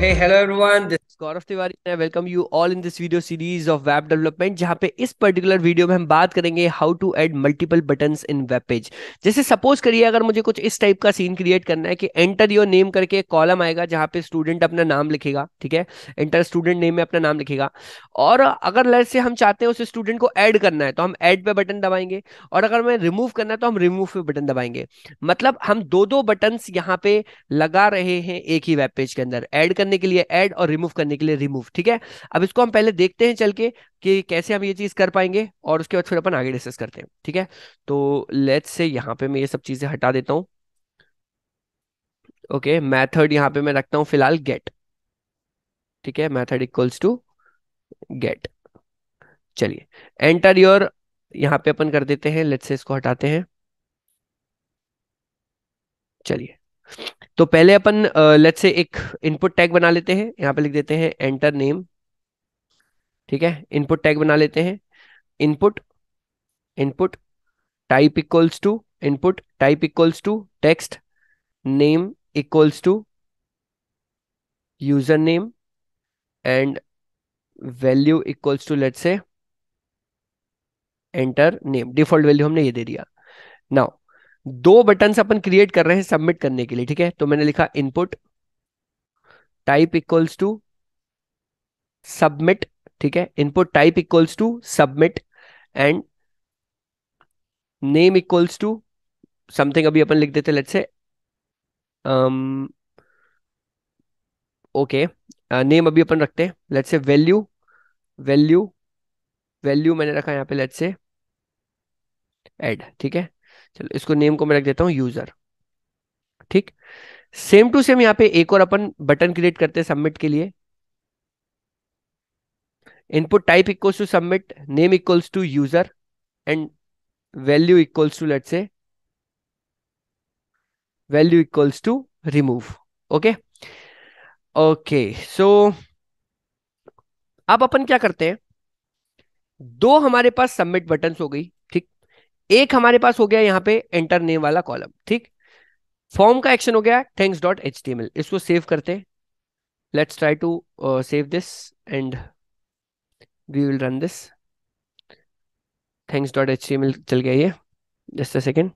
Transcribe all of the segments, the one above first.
hey hello everyone this is Gaurav Tiwari and I welcome you all in this video series of web development जहाँ पे इस particular video में हम बात करेंगे how to add multiple buttons in web page जैसे suppose करिए अगर मुझे कुछ इस type का scene create करना है कि enter your name करके column आएगा जहाँ पे student अपना नाम लिखेगा ठीक है enter student name में अपना नाम लिखेगा और अगर let's से हम चाहते हैं उसे student को add करना है तो हम add पे button दबाएंगे और अगर मैं remove करना है तो हम remove पे button दबाएंगे मतलब हम दो दो buttons यहाँ पे लगा रहे हैं एक ही web page के अंदर Add करने करने के लिए ऐड और रिमूव करने के लिए रिमूव ठीक है अब इसको हम पहले देखते हैं चल के कि कैसे हम ये चीज कर पाएंगे और उसके बाद फिर अपन आगे डिस्कस करते हैं ठीक है तो लेट्स से यहाँ पे मैं ये सब चीजें हटा देता हूँ ओके मैथड यहाँ पे मैं रखता हूँ फिलहाल गेट ठीक है मैथड इक्वल्स टू गेट चलिए एंटर योर यहाँ पे अपन कर देते हैं लेट्स से इसको हटाते हैं चलिए तो पहले अपन लेट से एक इनपुट टैग बना लेते हैं यहाँ पे लिख देते हैं एंटर नेम ठीक है इनपुट टैग बना लेते हैं input input type equals to input type equals to text name equals to user name and value equals to let's say enter name default value हमने ये दे दिया नाउ दो बटन अपन create कर रहे हैं सबमिट करने के लिए ठीक है तो मैंने लिखा input type equals to submit ठीक है input type equals to submit and name equals to something अभी अपन लिख देते लेट्स से ओके नेम अभी अपन रखते हैं let's say value value value मैंने रखा यहां पे लेट्स से एड ठीक है चलो इसको नेम को मैं रख देता हूँ यूजर ठीक सेम टू सेम यहाँ पे एक और अपन बटन क्रिएट करते हैं सबमिट के लिए input type equals to submit name equals to user and value equals to let's say value equals to remove okay okay so अब अपन क्या करते हैं दो हमारे पास सबमिट बटन हो गई एक हमारे पास हो गया यहाँ पे एंटर नेम वाला कॉलम ठीक फॉर्म का एक्शन हो गया thanks dot H T M L इसको सेव करते let's try to save this and we will run this thanks dot H T M L चल गया ये जस्ट अ सेकेंड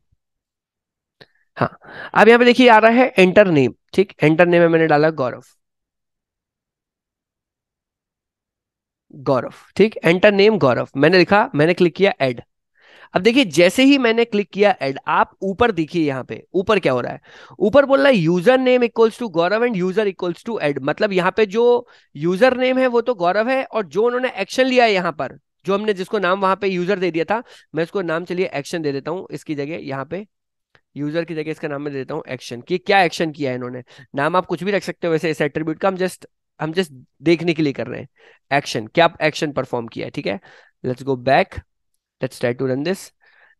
हाँ अब यहाँ पे देखिए आ रहा है एंटर नेम ठीक एंटर नेम में मैंने डाला गौरव गौरव ठीक एंटर नेम गौरव मैंने लिखा मैंने क्लिक किया एड अब देखिए जैसे ही मैंने क्लिक किया एड आप ऊपर देखिए यहाँ पे ऊपर क्या हो रहा है ऊपर बोल रहा है user name equals to Gaurav and user equals to add मतलब यहाँ पे जो यूजर नेम है वो तो गौरव है और जो उन्होंने एक्शन लिया है यहाँ पर जो हमने जिसको नाम वहां पे यूजर दे दिया था मैं उसको नाम चलिए एक्शन दे देता हूँ इसकी जगह यहाँ पे यूजर की जगह इसका नाम मैं देता हूँ एक्शन कि क्या एक्शन किया है इन्होंने नाम आप कुछ भी रख सकते हो वैसे इस एट्रीब्यूट का हम जस्ट हम जस्ट देखने के लिए कर रहे हैं एक्शन क्या एक्शन परफॉर्म किया है ठीक है let's go back let's try to run this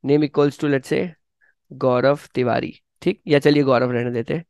name equals to let's say Gaurav Tiwari ठीक या चलिए गौरव रहने देते हैं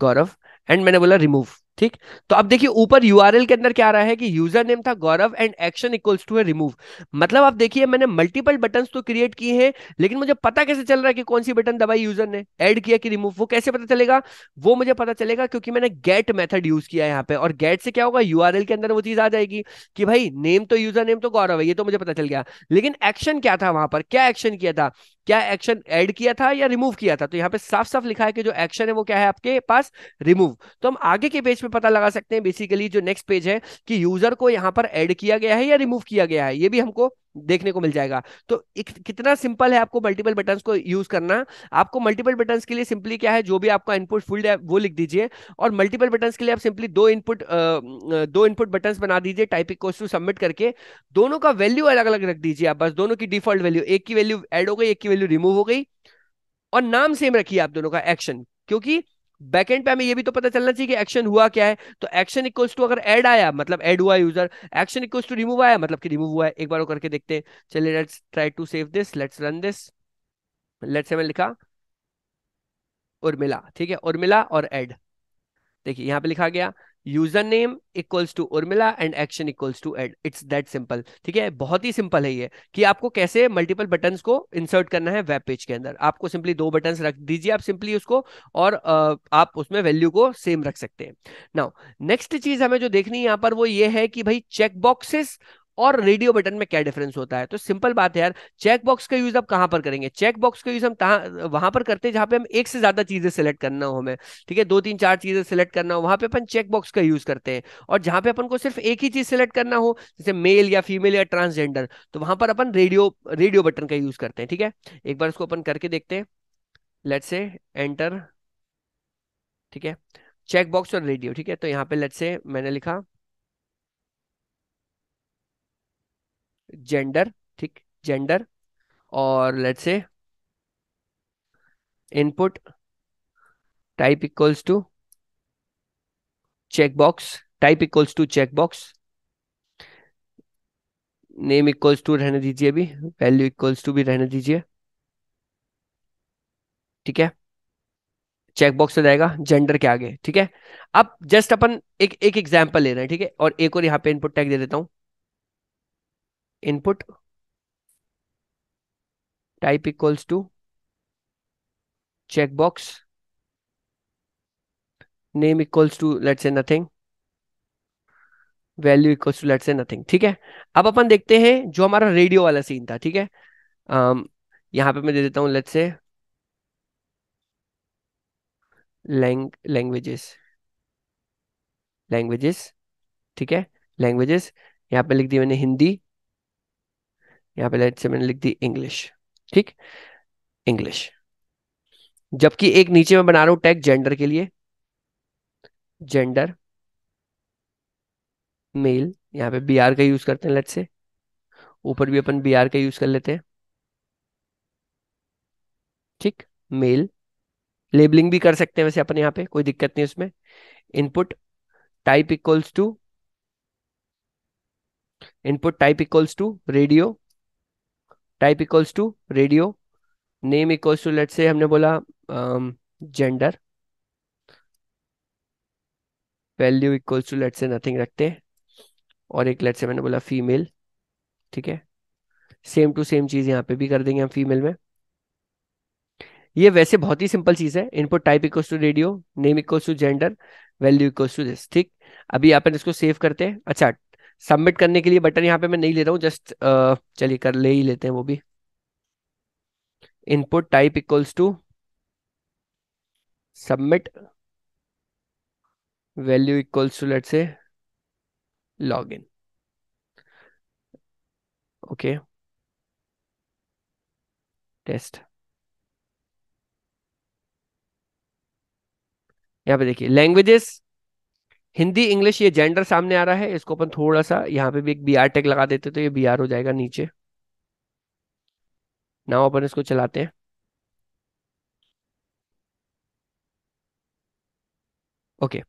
गौरव एंड मैंने बोला रिमूव ठीक तो अब देखिए ऊपर यू के अंदर क्या आ रहा है कि यूजर नेम था Gaurav and action equals to remove मतलब आप देखिए मैंने मल्टीपल बटन तो क्रिएट किए हैं लेकिन मुझे पता कैसे चल रहा है कि कौन सी बटन दबाई यूजर ने एड किया कि रिमूव वो कैसे पता चलेगा वो मुझे पता चलेगा क्योंकि मैंने गेट मेथड यूज किया है यहाँ पे और गेट से क्या होगा यू के अंदर वो चीज आ जाएगी कि भाई नेम तो यूजर नेम तो गौरव है ये तो मुझे पता चल गया लेकिन एक्शन क्या था वहां पर क्या एक्शन किया था क्या एक्शन ऐड किया था या रिमूव किया था तो यहाँ पे साफ साफ लिखा है कि जो एक्शन है वो क्या है आपके पास रिमूव तो हम आगे के पेज पे पता लगा सकते हैं बेसिकली जो नेक्स्ट पेज है कि यूजर को यहाँ पर ऐड किया गया है या रिमूव किया गया है ये भी हमको देखने को मिल जाएगा तो एक, कितना सिंपल है आपको मल्टीपल बटन को यूज करना आपको मल्टीपल बटन के लिए सिंपली क्या है जो भी आपका इनपुट फील्ड है वो लिख दीजिए और मल्टीपल बटन के लिए आप सिंपली दो इनपुट दो इनपुट बटन बना दीजिए टाइप इक्वल्स टू सबमिट करके दोनों का वैल्यू अलग अलग रख दीजिए आप बस दोनों की डिफॉल्ट वैल्यू एक की वैल्यू एड हो गई एक की वैल्यू रिमूव हो गई और नाम सेम रखिए आप दोनों का एक्शन क्योंकि बैकेंड पे हमें ये भी तो पता चलना चाहिए कि एक्शन हुआ क्या है तो एक्शन इक्वल्स टू अगर ऐड आया मतलब ऐड हुआ user action equals to remove आया मतलब कि रिमूव हुआ है एक बार करके देखते हैं चलिए let's try to save this let's run this let's हमें लिखा उर्मिला ठीक है उर्मिला और ऐड देखिए यहां पे लिखा गया user name equals to Urmila and action equals to add it's that simple ठीक है बहुत ही सिंपल है ये कि आपको कैसे मल्टीपल बटन को इंसर्ट करना है वेब पेज के अंदर आपको सिंपली दो बटन रख दीजिए आप सिंपली उसको और आप उसमें वैल्यू को सेम रख सकते हैं नाउ नेक्स्ट चीज हमें जो देखनी है यहाँ पर वो ये है कि भाई चेकबॉक्सेस और रेडियो बटन में क्या डिफरेंस होता है तो सिंपल बात है यार चेक बॉक्स का यूज आप कहां पर करेंगे चेक बॉक्स का यूज हम वहां पर करते हैं जहां पे हम एक से ज्यादा चीजें सेलेक्ट करना हो हमें ठीक है दो तीन चार चीजें सेलेक्ट करना हो वहां पे अपन चेक बॉक्स का यूज करते हैं और जहां पे अपन को सिर्फ एक ही चीज सेलेक्ट करना हो जैसे मेल या फीमेल या ट्रांसजेंडर तो वहां पर अपन रेडियो रेडियो बटन का यूज करते हैं ठीक है एक बार उसको अपन करके देखते हैं लेट से एंटर ठीक है चेक बॉक्स और रेडियो ठीक है तो यहाँ पे लेट से मैंने लिखा जेंडर ठीक जेंडर और let's say input type equals to checkbox type equals to checkbox name equals to रहने दीजिए अभी वैल्यू इक्वल्स टू भी रहने दीजिए ठीक है चेकबॉक्स हो जाएगा जेंडर के आगे ठीक है अब जस्ट अपन एक एक एग्जाम्पल ले रहे हैं ठीक है और एक और यहां पे इनपुट टैग दे देता हूं input type equals to checkbox name equals to let's say nothing value equals to let's say nothing ठीक है अब अपन देखते हैं जो हमारा रेडियो वाला सीन था ठीक है um, यहां पे मैं दे देता हूं लेट से लैंग्वेजेस लैंग्वेजेस ठीक है लैंग्वेजेस यहाँ पे लिख दी मैंने हिंदी यहाँ पे लेट से मैंने लिख दी इंग्लिश ठीक इंग्लिश जबकि एक नीचे मैं बना रहा हूं टैग जेंडर के लिए जेंडर मेल यहाँ पे बी आर का यूज करते हैं लेट से ऊपर भी अपन बी आर का यूज कर लेते हैं ठीक मेल लेबलिंग भी कर सकते हैं वैसे अपन यहाँ पे कोई दिक्कत नहीं उसमें input type equals to input type equals to radio type equals to radio name equals to let's say हमने बोला gender value equals to let's say nothing रखते हैं और एक लेट से मैंने बोला फीमेल ठीक है सेम टू सेम चीज यहाँ पे भी कर देंगे हम फीमेल में ये वैसे बहुत ही सिंपल चीज है input type equals to radio name equals to gender value equals to this ठीक अभी आप इसको सेव करते हैं अच्छा सबमिट करने के लिए बटन यहाँ पे मैं नहीं ले रहा हूँ जस्ट चलिए कर ले ही लेते हैं वो भी input type equals to submit value equals to let's say log in okay test यहाँ पे देखिए लैंग्वेजेस हिंदी इंग्लिश ये जेंडर सामने आ रहा है इसको अपन थोड़ा सा यहाँ पे भी एक बी आर टेक लगा देते तो ये बी आर हो जाएगा नीचे नाउ अपन इसको चलाते हैं ओके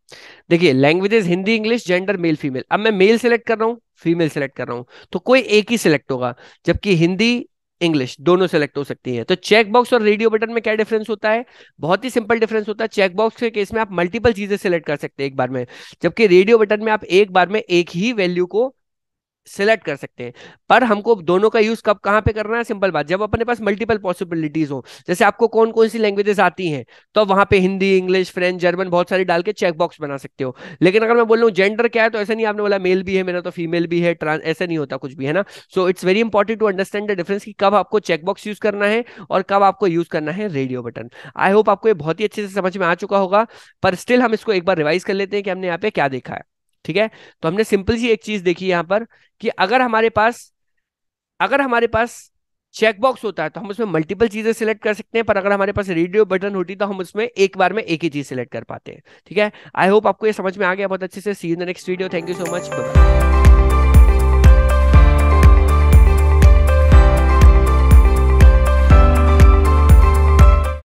देखिए languages Hindi English gender male female अब मैं मेल सेलेक्ट कर रहा हूँ फीमेल सेलेक्ट कर रहा हूँ तो कोई एक ही सिलेक्ट होगा जबकि हिंदी इंग्लिश दोनों सेलेक्ट हो सकती है तो चेकबॉक्स और रेडियो बटन में क्या डिफरेंस होता है बहुत ही सिंपल डिफरेंस होता है चेकबॉक्स के केस में आप मल्टीपल चीजें सेलेक्ट कर सकते हैं एक बार में जबकि रेडियो बटन में आप एक बार में एक ही वैल्यू को सिलेक्ट कर सकते हैं पर हमको दोनों का यूज कब कहाँ पे करना है सिंपल बात जब अपने पास मल्टीपल पॉसिबिलिटीज हो जैसे आपको कौन कौन सी लैंग्वेजेस आती हैं तो वहां पे हिंदी इंग्लिश फ्रेंच जर्मन बहुत सारी डाल के चेकबॉक्स बना सकते हो लेकिन अगर मैं बोल रहा हूँ जेंडर क्या है तो ऐसा नहीं आपने बोला मेल भी है मेरा तो फीमेल भी है ट्रांस ऐसा नहीं होता कुछ भी है ना so it's very important to understand the difference कि कब आपको चेकबॉक्स यूज करना है और कब आपको यूज करना है रेडियो बटन आई होप आपको ये बहुत ही अच्छे से समझ में आ चुका होगा पर स्टिल हम इसको एक बार रिवाइज कर लेते हैं कि हमने यहाँ पे क्या देखा है ठीक है तो हमने सिंपल सी एक चीज देखी यहाँ पर कि अगर हमारे पास अगर हमारे पास चेकबॉक्स होता है तो हम उसमें मल्टीपल चीजें सिलेक्ट कर सकते हैं पर अगर हमारे पास रेडियो बटन होती तो हम उसमें एक बार में एक ही चीज सिलेक्ट कर पाते हैं ठीक है आई होप आपको ये समझ में आ गया बहुत अच्छे से see in the next video thank you so much